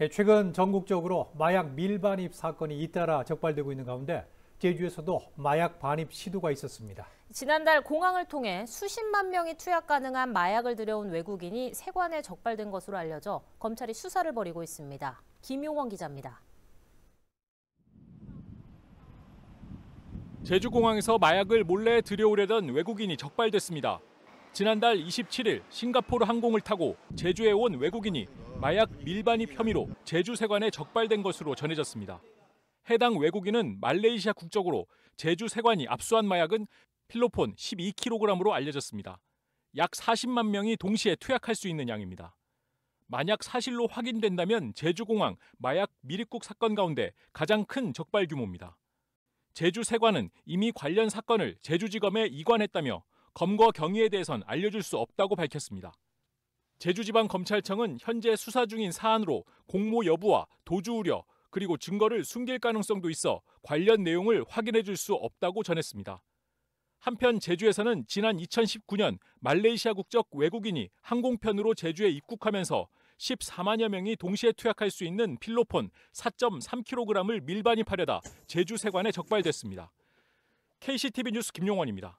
예, 최근 전국적으로 마약 밀반입 사건이 잇따라 적발되고 있는 가운데 제주에서도 마약 반입 시도가 있었습니다. 지난달 공항을 통해 수십만 명이 투약 가능한 마약을 들여온 외국인이 세관에 적발된 것으로 알려져 검찰이 수사를 벌이고 있습니다. 김용원 기자입니다. 제주공항에서 마약을 몰래 들여오려던 외국인이 적발됐습니다. 지난달 27일 싱가포르 항공을 타고 제주에 온 외국인이 마약 밀반입 혐의로 제주 세관에 적발된 것으로 전해졌습니다. 해당 외국인은 말레이시아 국적으로 제주 세관이 압수한 마약은 필로폰 12kg으로 알려졌습니다. 약 40만 명이 동시에 투약할 수 있는 양입니다. 만약 사실로 확인된다면 제주공항 마약 미립국 사건 가운데 가장 큰 적발 규모입니다. 제주 세관은 이미 관련 사건을 제주지검에 이관했다며 검거 경위에 대해선 알려줄 수 없다고 밝혔습니다. 제주지방검찰청은 현재 수사 중인 사안으로 공모 여부와 도주 우려 그리고 증거를 숨길 가능성도 있어 관련 내용을 확인해 줄수 없다고 전했습니다. 한편 제주에서는 지난 2019년 말레이시아 국적 외국인이 항공편으로 제주에 입국하면서 14만여 명이 동시에 투약할 수 있는 필로폰 4.3kg을 밀반입하려다 제주 세관에 적발됐습니다. KCTV 뉴스 김용원입니다.